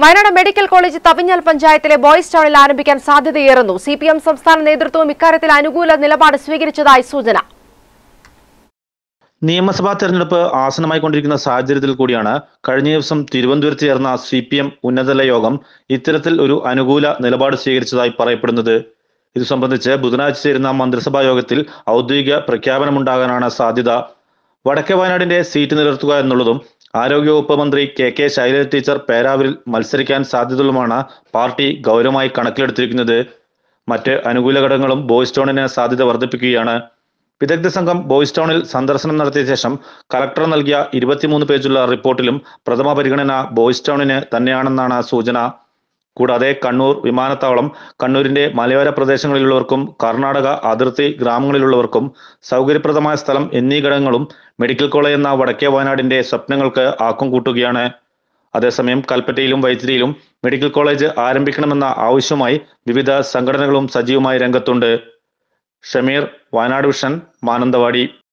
Wayanad medical college Thavinhal പഞ്ചായത്തിലെ boys ടൗണിൽ ആരംഭിക്കാൻ സാധ്യതയേറുന്നു സി പി എം സംസ്ഥാന നേതൃത്വവും ഇക്കാര്യത്തിൽ അനുകൂല നിലപാട് സ്വീകരിച്ചതായി സൂചന നിയമസഭാ തെരഞ്ഞെടുപ്പ് ആസനമായി കൊണ്ടിരിക്കുന്ന സാഹചര്യത്തിൽ കൂടിയാണ് കഴിഞ്ഞ ദിവസം തിരുവനന്തപുരത്ത് ചേർന്ന സി പി എം ഉന്നതതല യോഗം ഇത്തരത്തിൽ ഒരു അനുകൂല നിലപാട് സ്വീകരിച്ചതായി പറയപ്പെടുന്നത് ഇത് സംബന്ധിച്ച് ബുധനാഴ്ച ചേരുന്ന മന്ത്രിസഭാ യോഗത്തിൽ ഔദ്യോഗിക പ്രഖ്യാപനമുണ്ടാകാനാണ് സാധ്യത വടക്കേ വയനാടിന്റെ സീറ്റ് നിലനിർത്തുക എന്നുള്ളതും ആരോഗ്യവകുപ്പ് മന്ത്രി കെ കെ ശൈലജ ടീച്ചർ പേരാവിൽ മത്സരിക്കാൻ സാധ്യതകളുമാണ് പാർട്ടി ഗൗരവമായി കണക്കിലെടുത്തിരിക്കുന്നത് മറ്റ് അനുകൂല ഘടകങ്ങളും ബോയ്സ് ടൗണിന് സാധ്യത വർദ്ധിപ്പിക്കുകയാണ് വിദഗ്ധ സംഘം ബോയ്സ് ടൗണിൽ സന്ദർശനം നടത്തിയ ശേഷം കലക്ടർ നൽകിയ ഇരുപത്തിമൂന്ന് പേജുള്ള റിപ്പോർട്ടിലും പ്രഥമ പരിഗണന ബോയ്സ് ടൗണിന് തന്നെയാണെന്നാണ് സൂചന കൂടാതെ കണ്ണൂർ വിമാനത്താവളം കണ്ണൂരിന്റെ മലയോര പ്രദേശങ്ങളിലുള്ളവർക്കും കർണാടക അതിർത്തി ഗ്രാമങ്ങളിലുള്ളവർക്കും സൗകര്യപ്രദമായ സ്ഥലം എന്നീ ഘടകങ്ങളും മെഡിക്കൽ കോളേജ് എന്ന വടക്കേ വയനാടിന്റെ സ്വപ്നങ്ങൾക്ക് ആക്കം കൂട്ടുകയാണ് അതേസമയം കൽപ്പറ്റയിലും വൈത്തിരിയിലും മെഡിക്കൽ കോളേജ് ആരംഭിക്കണമെന്ന ആവശ്യവുമായി വിവിധ സംഘടനകളും സജീവമായി രംഗത്തുണ്ട് ഷമീർ വയനാട് വിഷൻ മാനന്തവാടി